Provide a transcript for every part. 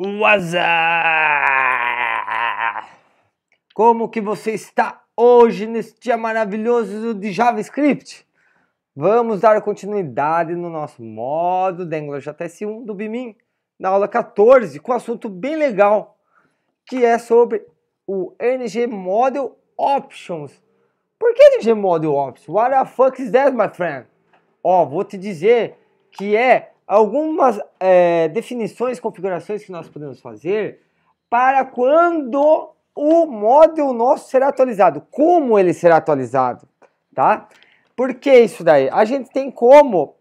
WhatsApp! Como que você está hoje nesse dia maravilhoso de JavaScript? Vamos dar continuidade no nosso modo da JS 1 do Bimin, na aula 14, com um assunto bem legal, que é sobre o NG Model Options. Por que NG Model Options? What the fuck is that, my friend? Ó, vou te dizer que é algumas é, definições, configurações que nós podemos fazer para quando o módulo nosso será atualizado, como ele será atualizado, tá? Por que isso daí? A gente tem como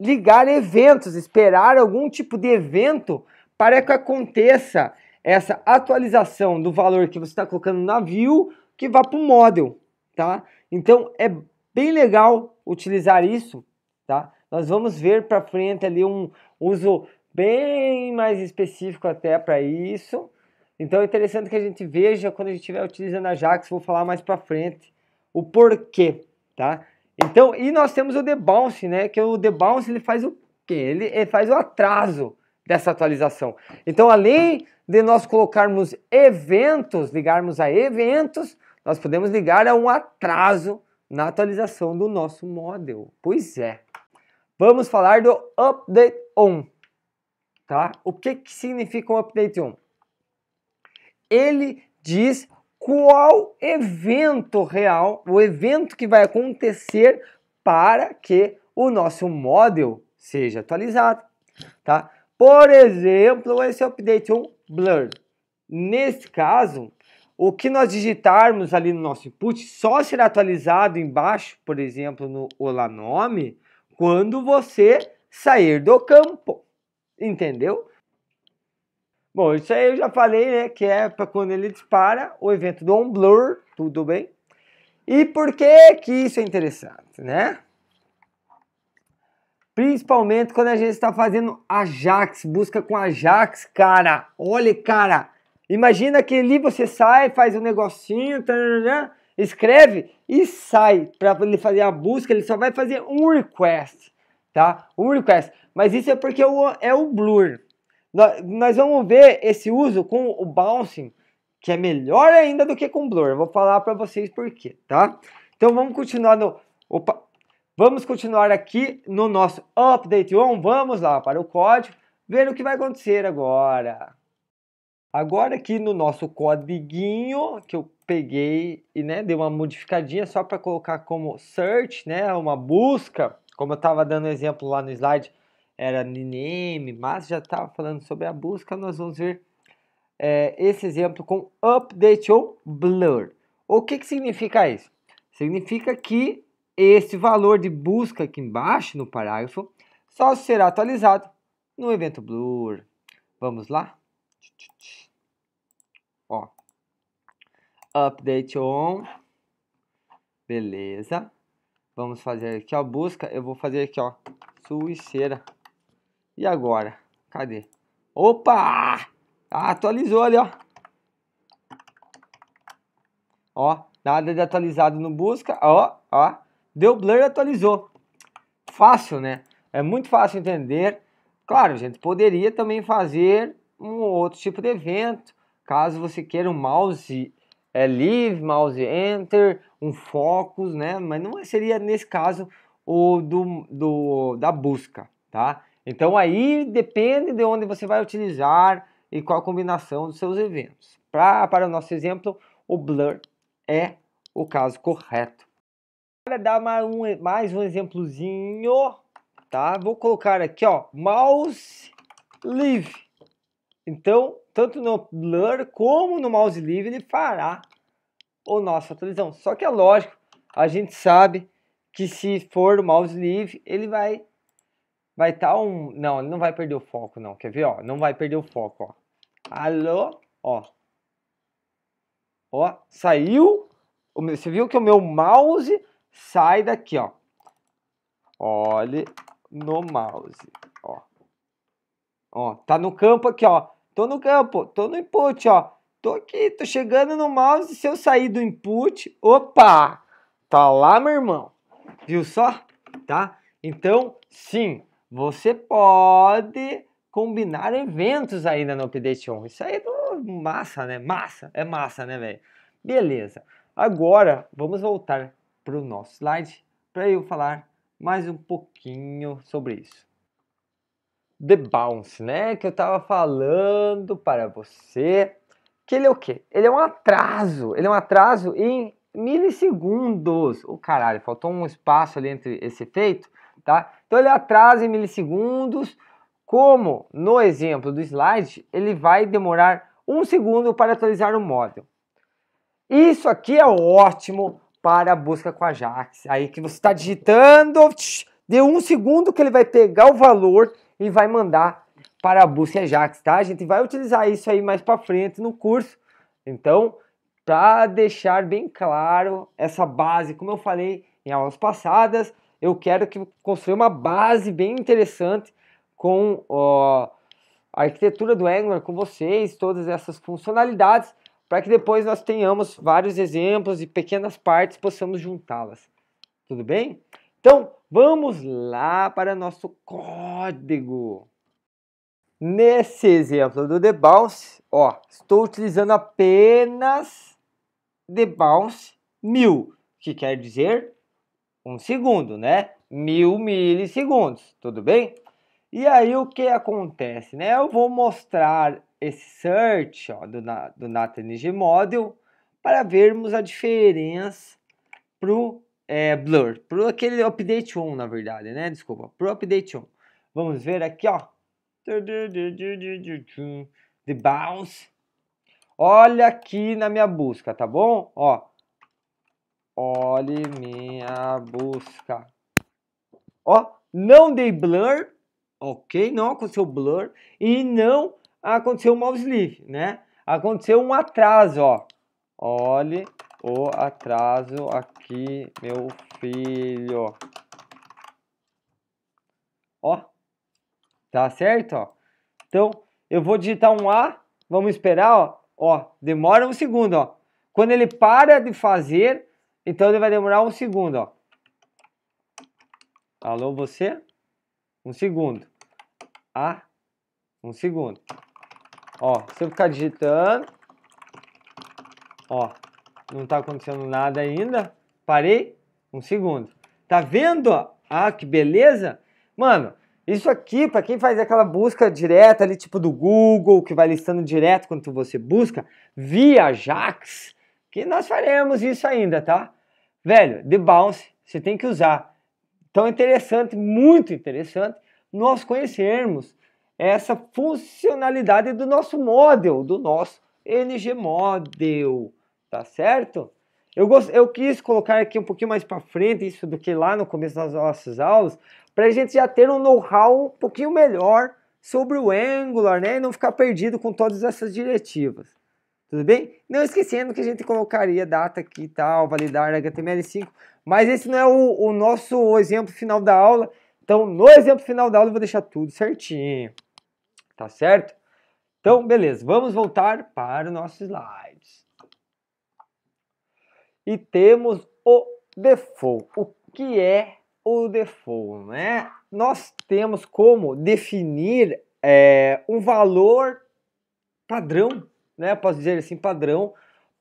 ligar eventos, esperar algum tipo de evento para que aconteça essa atualização do valor que você está colocando na view que vá para o módulo, tá? Então é bem legal utilizar isso, tá? Nós vamos ver para frente ali um uso bem mais específico até para isso. Então é interessante que a gente veja quando a gente estiver utilizando a Jax, vou falar mais para frente o porquê, tá? Então, e nós temos o debounce, né? Que o debounce ele faz o quê? Ele, ele faz o atraso dessa atualização. Então, além de nós colocarmos eventos, ligarmos a eventos, nós podemos ligar a um atraso na atualização do nosso model. Pois é vamos falar do update on. Tá? O que, que significa o update on? Ele diz qual evento real, o evento que vai acontecer para que o nosso model seja atualizado, tá? Por exemplo, esse update on blur. Nesse caso, o que nós digitarmos ali no nosso input só será atualizado embaixo, por exemplo, no olá nome, quando você sair do campo. Entendeu? Bom, isso aí eu já falei, né? Que é para quando ele dispara, o evento do blur, tudo bem? E por que que isso é interessante, né? Principalmente quando a gente está fazendo Ajax, busca com Ajax, cara. Olha, cara, imagina que ali você sai, faz um negocinho, tá, escreve e sai para ele fazer a busca, ele só vai fazer um request, tá? Um request. Mas isso é porque é o blur. Nós vamos ver esse uso com o bouncing, que é melhor ainda do que com blur. vou falar para vocês por quê, tá? Então vamos continuar no opa, Vamos continuar aqui no nosso update on. Vamos lá para o código ver o que vai acontecer agora. Agora aqui no nosso codiguinho que eu peguei e né, dei uma modificadinha só para colocar como search, né, uma busca, como eu estava dando exemplo lá no slide, era name, mas já estava falando sobre a busca, nós vamos ver é, esse exemplo com update ou blur. O que, que significa isso? Significa que esse valor de busca aqui embaixo no parágrafo só será atualizado no evento blur. Vamos lá? Ó. Update on. Beleza. Vamos fazer aqui, a busca. Eu vou fazer aqui, ó, suiceira. E agora? Cadê? Opa! Atualizou ali, ó. Ó, nada de atualizado no busca. Ó, ó. Deu blur, atualizou. Fácil, né? É muito fácil entender. Claro, gente, poderia também fazer um outro tipo de evento, caso você queira um mouse é, leave, mouse enter, um focus, né? Mas não seria nesse caso o do, do da busca, tá? Então aí depende de onde você vai utilizar e qual a combinação dos seus eventos. Pra, para o nosso exemplo, o blur é o caso correto. Para dar mais um, mais um exemplozinho, tá? Vou colocar aqui, ó, mouse leave. Então, tanto no blur como no mouse livre, ele fará o nosso atualização. Só que é lógico, a gente sabe que se for o mouse livre, ele vai vai estar tá um... Não, ele não vai perder o foco não, quer ver? Ó, não vai perder o foco, ó. Alô? Ó. Ó, saiu. Você viu que o meu mouse sai daqui, ó. Olhe no mouse, ó. Ó, tá no campo aqui, ó. Tô no campo, tô no input, ó. Tô aqui, tô chegando no mouse. Se eu sair do input, opa, tá lá, meu irmão. Viu só? Tá? Então, sim, você pode combinar eventos ainda no update On. Isso aí é do... massa, né? Massa, é massa, né, velho? Beleza. Agora, vamos voltar para o nosso slide para eu falar mais um pouquinho sobre isso. The Bounce, né? Que eu tava falando para você que ele é o quê? Ele é um atraso, ele é um atraso em milissegundos. O oh, caralho, faltou um espaço ali entre esse efeito, tá? Então ele atrasa em milissegundos, como no exemplo do slide, ele vai demorar um segundo para atualizar o módulo. Isso aqui é ótimo para a busca com a Jax. Aí que você está digitando, deu um segundo que ele vai pegar o valor e vai mandar para a Bússia Jax, tá? A gente vai utilizar isso aí mais para frente no curso. Então, para deixar bem claro essa base, como eu falei em aulas passadas, eu quero que construir uma base bem interessante com ó, a arquitetura do Angular com vocês, todas essas funcionalidades, para que depois nós tenhamos vários exemplos e pequenas partes possamos juntá-las. Tudo bem? Então, Vamos lá para nosso código. Nesse exemplo do debounce, ó, estou utilizando apenas debounce mil, que quer dizer um segundo, né? Mil milissegundos, tudo bem? E aí o que acontece, né? Eu vou mostrar esse search ó, do, do NatNG Model para vermos a diferença para o é, Blur, pro aquele update 1, na verdade, né? Desculpa, pro update 1. Vamos ver aqui, ó. The Bounce. Olha aqui na minha busca, tá bom? Ó. Olhe minha busca. Ó, não dei blur, ok? Não aconteceu blur e não aconteceu mouse Leaf, né? Aconteceu um atraso, ó. Olhe o atraso aqui, meu filho. Ó, tá certo, ó. Então, eu vou digitar um A, vamos esperar, ó. Ó, demora um segundo, ó. Quando ele para de fazer, então ele vai demorar um segundo, ó. Alô, você? Um segundo. A, um segundo. Ó, se eu ficar digitando, ó, não está acontecendo nada ainda. Parei, um segundo. Tá vendo? Ah, que beleza! Mano, isso aqui, para quem faz aquela busca direta ali, tipo do Google, que vai listando direto quando você busca, via Jax, que nós faremos isso ainda, tá? Velho, De Bounce, você tem que usar. Tão é interessante, muito interessante, nós conhecermos essa funcionalidade do nosso model, do nosso NG Model tá certo? Eu, gost... eu quis colocar aqui um pouquinho mais para frente isso do que lá no começo das nossas aulas, para a gente já ter um know-how um pouquinho melhor sobre o Angular, né? E não ficar perdido com todas essas diretivas. Tudo bem? Não esquecendo que a gente colocaria data aqui e tal, validar HTML5, mas esse não é o, o nosso exemplo final da aula. Então, no exemplo final da aula, eu vou deixar tudo certinho. Tá certo? Então, beleza, vamos voltar para o nosso e temos o default. O que é o default? Né? Nós temos como definir é, um valor padrão, né? posso dizer assim, padrão,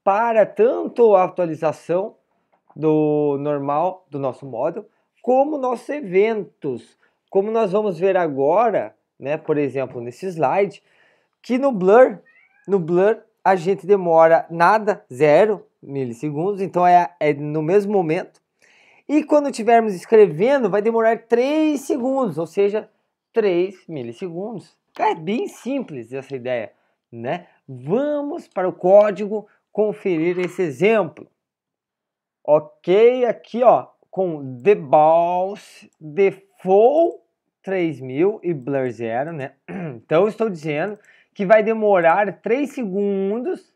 para tanto a atualização do normal do nosso módulo, como nossos eventos. Como nós vamos ver agora, né, por exemplo, nesse slide, que no Blur, no Blur a gente demora nada, zero, milissegundos, então é, é no mesmo momento. E quando estivermos escrevendo, vai demorar 3 segundos, ou seja, 3 milissegundos. É bem simples essa ideia, né? Vamos para o código conferir esse exemplo. Ok, aqui ó, com the balls, default 3000 e blur zero, né? Então estou dizendo que vai demorar 3 segundos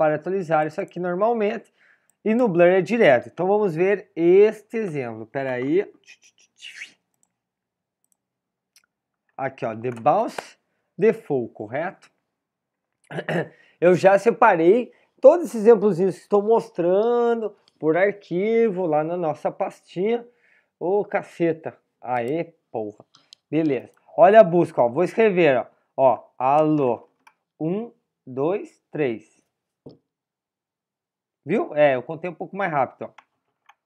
para atualizar isso aqui normalmente. E no Blur é direto. Então vamos ver este exemplo. Pera aí. Aqui, ó. The Bounce Default, correto? Eu já separei todos esses exemplos que estou mostrando por arquivo lá na nossa pastinha. Ô, oh, caceta. Aê, porra. Beleza. Olha a busca, ó. Vou escrever, ó. Ó, alô. Um, dois, três. Viu? É, eu contei um pouco mais rápido. Ó.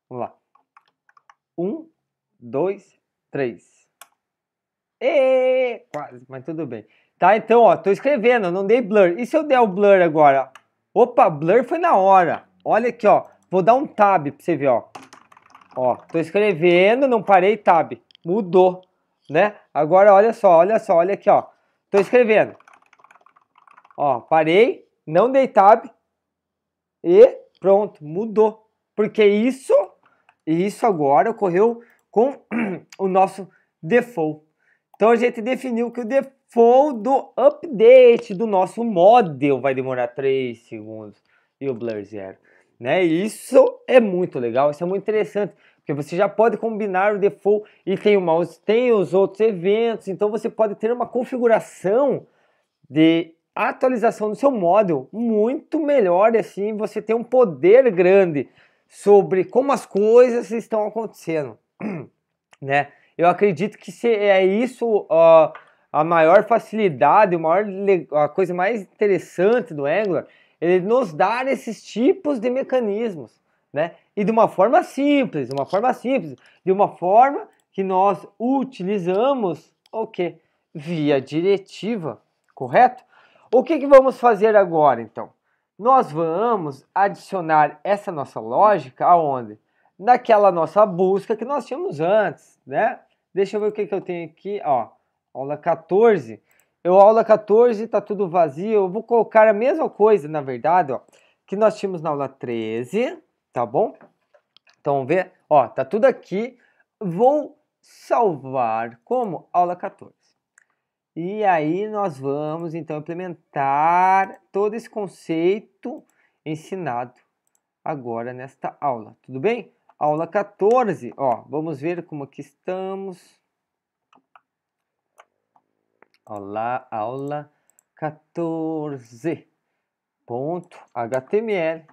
Vamos lá. Um, dois, três. E quase, mas tudo bem. Tá, então, ó, tô escrevendo, não dei blur. E se eu der o blur agora? Opa, blur foi na hora. Olha aqui, ó. Vou dar um tab pra você ver, ó. Ó, tô escrevendo, não parei tab. Mudou, né? Agora, olha só, olha só, olha aqui, ó. Tô escrevendo. Ó, parei, não dei tab. E Pronto, mudou. Porque isso, isso agora ocorreu com o nosso default. Então a gente definiu que o default do update do nosso model vai demorar 3 segundos e o blur zero. Né? isso é muito legal, isso é muito interessante, porque você já pode combinar o default e tem o mouse, tem os outros eventos, então você pode ter uma configuração de atualização do seu módulo muito melhor e assim você tem um poder grande sobre como as coisas estão acontecendo, né? Eu acredito que se é isso a maior facilidade, a, maior, a coisa mais interessante do Angular, ele nos dar esses tipos de mecanismos, né? E de uma forma simples, de uma forma simples, de uma forma que nós utilizamos o que? Via diretiva, correto? O que, que vamos fazer agora, então? Nós vamos adicionar essa nossa lógica aonde? Naquela nossa busca que nós tínhamos antes, né? Deixa eu ver o que, que eu tenho aqui, ó. Aula 14. Eu, aula 14, tá tudo vazio. Eu vou colocar a mesma coisa, na verdade, ó, que nós tínhamos na aula 13, tá bom? Então, vê, ó, tá tudo aqui. Vou salvar como aula 14. E aí nós vamos então implementar todo esse conceito ensinado agora nesta aula, tudo bem? Aula 14, ó, vamos ver como que estamos. Olá, aula 14. Ponto HTML,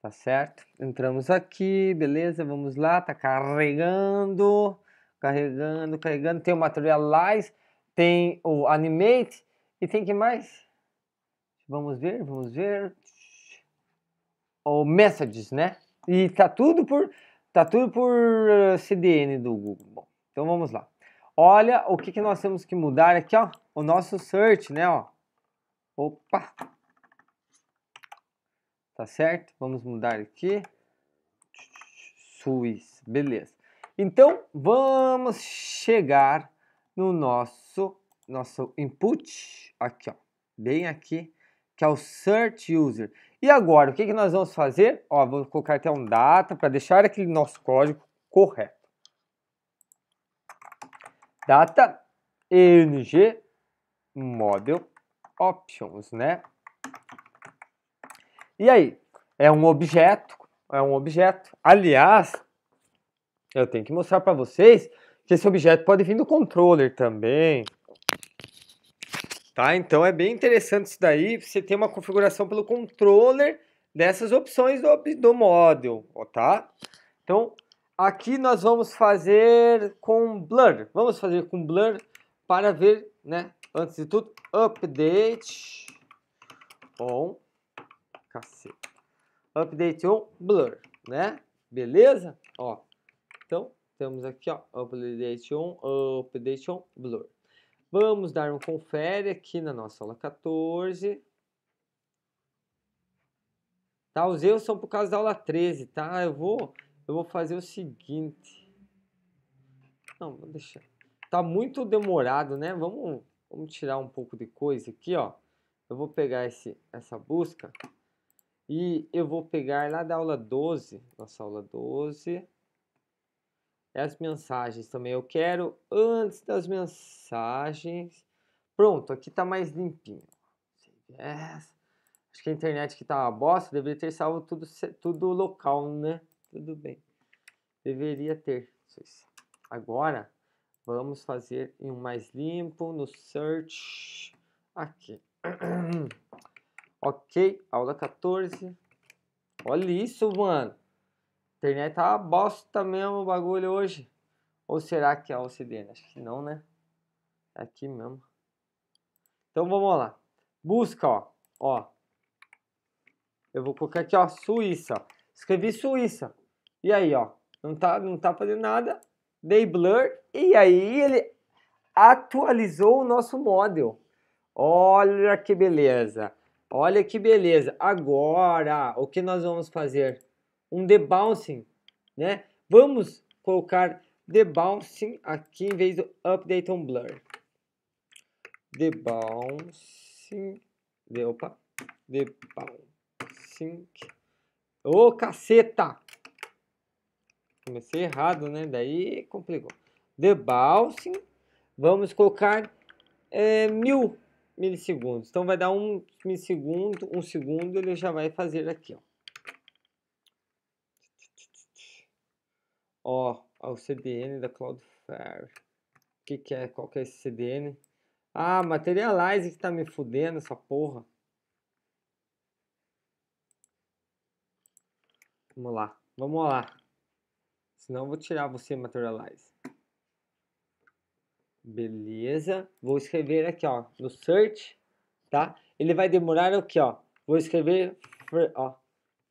tá certo? Entramos aqui, beleza? Vamos lá, tá carregando, carregando, carregando. Tem o materialize tem o animate e tem que mais? Vamos ver, vamos ver. O messages, né? E tá tudo por tá tudo por eh, CDN do Google. Bom, então vamos lá. Olha o que, que nós temos que mudar aqui, ó. O nosso search, né, ó. Opa. Tá certo? Vamos mudar aqui. Suíça, beleza. Então, vamos chegar no nosso, nosso input, aqui, ó, bem aqui, que é o Search User. E agora, o que, que nós vamos fazer? Ó, vou colocar até um data para deixar aquele nosso código correto. Data ng model options, né? E aí, é um objeto, é um objeto. Aliás, eu tenho que mostrar para vocês que esse objeto pode vir do controller também. Tá? Então é bem interessante isso daí, você tem uma configuração pelo controller dessas opções do, do model, tá? Então, aqui nós vamos fazer com blur. Vamos fazer com blur para ver, né, antes de tudo, update on cacete. Update on blur, né? Beleza? Ó, temos aqui, ó, Updation, Updation Blur. Vamos dar um confere aqui na nossa aula 14. Tá, os erros são por causa da aula 13, tá? Eu vou, eu vou fazer o seguinte. Não, vou deixar. Tá muito demorado, né? Vamos, vamos tirar um pouco de coisa aqui, ó. Eu vou pegar esse, essa busca e eu vou pegar lá da aula 12, nossa aula 12 as mensagens também. Eu quero antes das mensagens. Pronto, aqui tá mais limpinho. Acho que a internet que tá uma bosta, deveria ter salvo tudo, tudo local, né? Tudo bem. Deveria ter. Agora, vamos fazer em um mais limpo, no search. Aqui. ok, aula 14. Olha isso, mano. Internet tá uma bosta mesmo o bagulho hoje. Ou será que é o CDN? Acho que não, né? É aqui mesmo. Então vamos lá. Busca, ó. Ó. Eu vou colocar aqui, ó, Suíça. Escrevi Suíça. E aí, ó. Não tá, não tá fazendo nada. Dei blur. E aí ele atualizou o nosso model. Olha que beleza. Olha que beleza. Agora, o que nós vamos fazer? um debouncing, né? Vamos colocar debouncing aqui em vez do update on blur. Debouncing, de, opa, debouncing. Ô, oh, caceta! Comecei errado, né? Daí complicou. Debouncing, vamos colocar é, mil milissegundos. Então vai dar um milissegundo, um segundo, ele já vai fazer aqui, ó. Ó, o CDN da Cloudflare. O que, que é? Qual que é esse CDN? Ah, Materialize que tá me fudendo essa porra. Vamos lá, vamos lá. Senão eu vou tirar você, Materialize. Beleza. Vou escrever aqui, ó, no search, tá? Ele vai demorar o que, ó? Vou escrever, ó.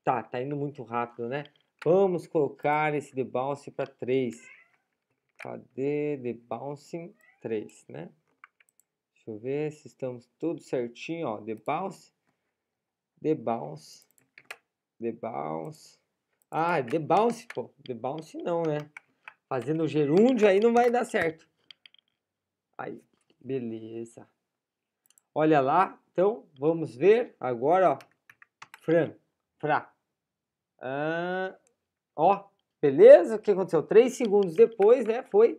Tá, tá indo muito rápido, né? Vamos colocar esse debounce para 3. Cadê debounce 3, né? Deixa eu ver se estamos tudo certinho, ó. Debounce, debounce, debounce. Ah, é debounce, pô. Debounce não, né? Fazendo gerúndio aí não vai dar certo. Aí, beleza. Olha lá, então vamos ver agora, ó. Fran, fra. Ah, Ó, beleza? O que aconteceu? Três segundos depois, né? Foi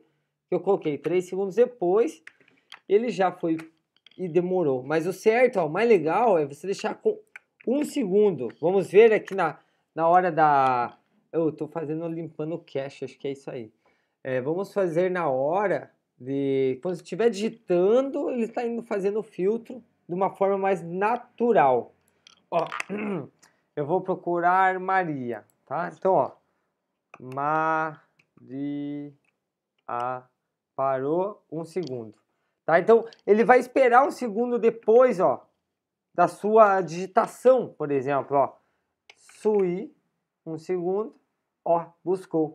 que eu coloquei três segundos depois, ele já foi e demorou. Mas o certo, ó, o mais legal é você deixar com um segundo. Vamos ver aqui na, na hora da... Eu tô fazendo limpando o cache, acho que é isso aí. É, vamos fazer na hora de... Quando estiver digitando, ele está indo fazendo o filtro de uma forma mais natural. Ó, eu vou procurar Maria, tá? Então, ó, Maria parou um segundo. Tá? Então, ele vai esperar um segundo depois, ó, da sua digitação, por exemplo, ó. Sui, um segundo, ó, buscou.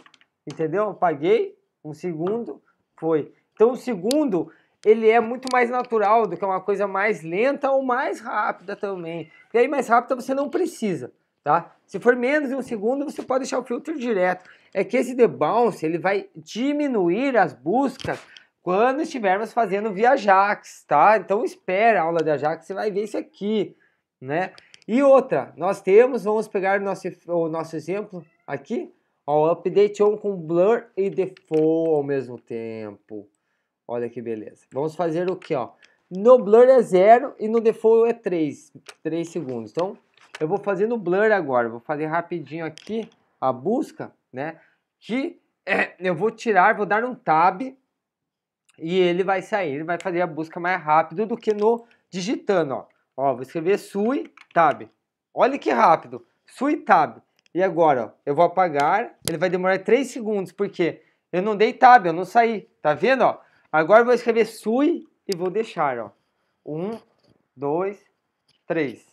Entendeu? Paguei, um segundo, foi. Então, o segundo, ele é muito mais natural do que uma coisa mais lenta ou mais rápida também. Porque aí mais rápida você não precisa, tá? Se for menos de um segundo, você pode deixar o filtro direto. É que esse debounce ele vai diminuir as buscas quando estivermos fazendo via Ajax, tá? Então espera a aula de Ajax, você vai ver isso aqui, né? E outra, nós temos, vamos pegar nosso, o nosso exemplo aqui, ó, update on com blur e default ao mesmo tempo. Olha que beleza. Vamos fazer o que, ó? No blur é zero e no default é três, 3 segundos. Então, eu vou fazer no Blur agora, vou fazer rapidinho aqui a busca, né? Que é, eu vou tirar, vou dar um tab e ele vai sair, ele vai fazer a busca mais rápido do que no digitando, ó. Ó, vou escrever sui tab. Olha que rápido, sui tab. E agora, ó, eu vou apagar, ele vai demorar 3 segundos, porque eu não dei tab, eu não saí, tá vendo, ó? Agora eu vou escrever sui e vou deixar, ó. 1, 2, 3.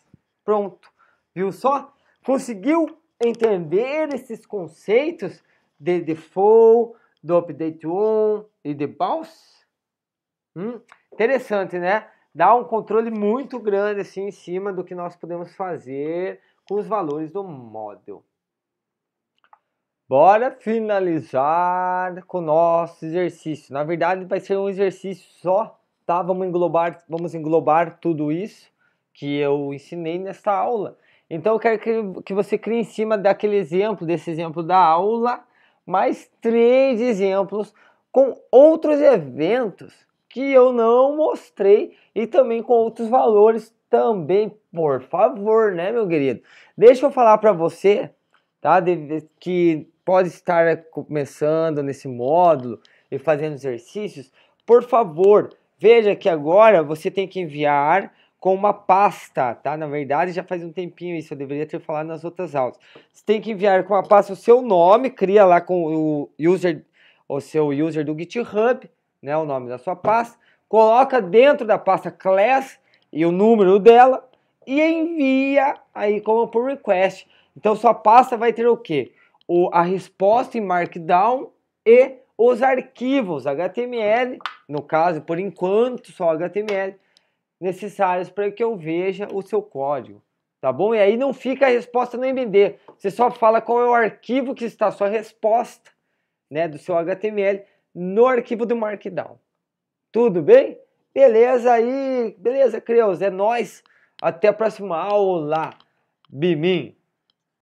Pronto. Viu só? Conseguiu entender esses conceitos de default, do update on e de bounce? Hum, interessante, né? Dá um controle muito grande assim em cima do que nós podemos fazer com os valores do model. Bora finalizar com o nosso exercício. Na verdade, vai ser um exercício só, tá? Vamos englobar, vamos englobar tudo isso que eu ensinei nesta aula. Então eu quero que, que você crie em cima daquele exemplo, desse exemplo da aula, mais três exemplos com outros eventos que eu não mostrei e também com outros valores também, por favor, né, meu querido? Deixa eu falar para você, tá, que pode estar começando nesse módulo e fazendo exercícios, por favor, veja que agora você tem que enviar com uma pasta, tá? Na verdade, já faz um tempinho isso, eu deveria ter falado nas outras aulas. Você tem que enviar com a pasta o seu nome, cria lá com o user, o seu user do GitHub, né? O nome da sua pasta, coloca dentro da pasta class e o número dela e envia aí como por request. Então sua pasta vai ter o quê? O, a resposta em Markdown e os arquivos HTML, no caso, por enquanto só HTML, necessárias para que eu veja o seu código, tá bom? E aí não fica a resposta no MD, você só fala qual é o arquivo que está a sua resposta, né, do seu HTML no arquivo do Markdown. Tudo bem? Beleza aí, beleza, Creus, é nós. Até a próxima aula. Bimim.